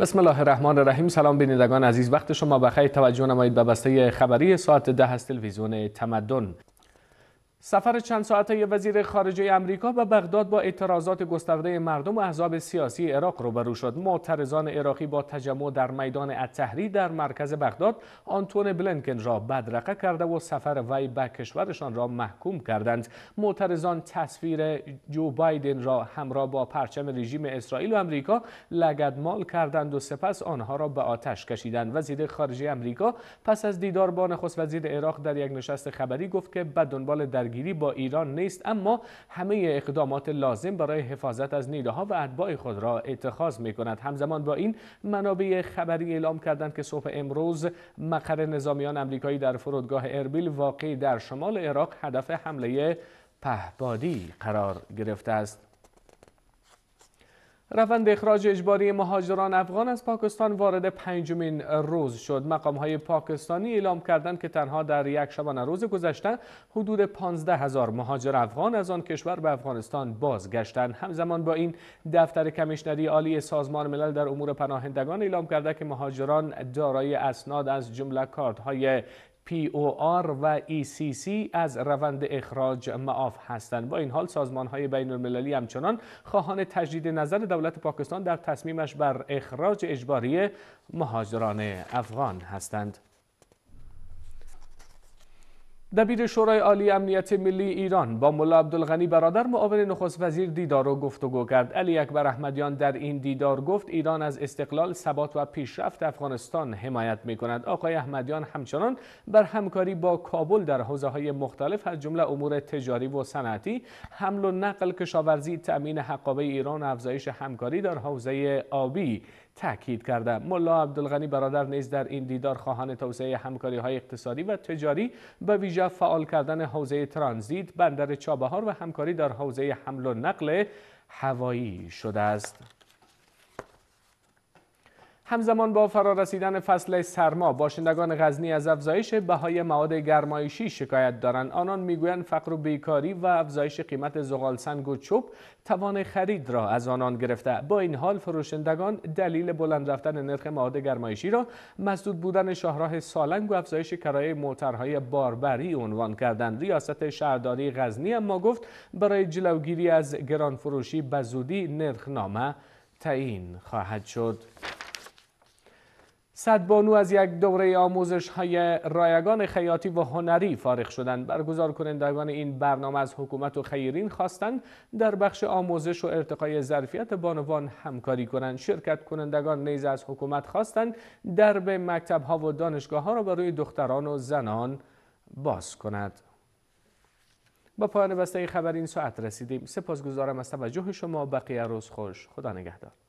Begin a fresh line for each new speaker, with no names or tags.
بسم الله الرحمن الرحیم سلام بینندگان عزیز وقت شما بخیر توجه نمایید به بسته خبری ساعت ده از تلویزیون تمدن سفر چند ساعته وزیر خارجه امریکا به بغداد با اعتراضات گسترده مردم و احزاب سیاسی عراق روبرو شد معترضان عراقی با تجمع در میدان اتحری در مرکز بغداد آنتون بلنکن را بدرقه کرده و سفر وی به کشورشان را محکوم کردند معترضان تصویر جو بایدن را همراه با پرچم رژیم اسرائیل و امریکا لگدمال کردند و سپس آنها را به آتش کشیدند وزیر خارجه امریکا پس از دیدار با نخست وزیر عراق در یک نشست خبری گفت که به دنبال در درگیری با ایران نیست اما همه اقدامات لازم برای حفاظت از نیروها و اتباع خود را اتخاذ می کند همزمان با این منابع خبری اعلام کردند که صبح امروز مقر نظامیان آمریکایی در فرودگاه اربیل واقع در شمال عراق هدف حمله پهبادی قرار گرفته است روند اخراج اجباری مهاجران افغان از پاکستان وارد پنجمین روز شد. مقام های پاکستانی اعلام کردند که تنها در یک شبانه روز گذشته حدود 15 هزار مهاجر افغان از آن کشور به افغانستان بازگشتند. همزمان با این دفتر کمیشنری عالی سازمان ملل در امور پناهندگان اعلام کرده که مهاجران دارای اسناد از جمله کارت های آر و سی e از روند اخراج معاف هستند با این حال سازمان های بین المللی همچنان خواهان تجدید نظر دولت پاکستان در تصمیمش بر اخراج اجباری مهاجران افغان هستند دبیر شورای عالی امنیت ملی ایران با ملا عبدالغنی برادر معاون نخست وزیر دیدار و گفتگو کرد علی اکبر احمدیان در این دیدار گفت ایران از استقلال ثبات و پیشرفت افغانستان حمایت می کند آقای احمدیان همچنان بر همکاری با کابل در حوزه های مختلف از جمله امور تجاری و صنعتی حمل و نقل کشاورزی تأمین حقابه ایران و افزایش همکاری در حوزه آبی تاکید کرده ملا عبدالغنی برادر نیز در این دیدار خواهان توسعه همکاری های اقتصادی و تجاری به ویژه فعال کردن حوزه ترانزیت بندر چابهار و همکاری در حوزه حمل و نقل هوایی شده است همزمان با فرارسیدن فصل سرما باشندگان غزنی از افزایش بهای مواد گرمایشی شکایت دارند آنان میگویند فقر و بیکاری و افزایش قیمت زغال سنگ و چوب توان خرید را از آنان گرفته با این حال فروشندگان دلیل بلند رفتن نرخ مواد گرمایشی را مسدود بودن شاهراه سالنگ و افزایش کرایه موترهای باربری عنوان کردند ریاست شهرداری غزنی اما گفت برای جلوگیری از گرانفروشی به زودی نرخنامه تعیین خواهد شد صد بانو از یک دوره آموزش های رایگان خیاطی و هنری فارغ شدند برگزار کنندگان این برنامه از حکومت و خیرین خواستند در بخش آموزش و ارتقای ظرفیت بانوان همکاری کنند شرکت کنندگان نیز از حکومت خواستند درب مکتب ها و دانشگاه ها را برای دختران و زنان باز کند با پایان بسته خبر این ساعت رسیدیم سپاسگزارم از توجه شما بقیه روز خوش خدا نگهدار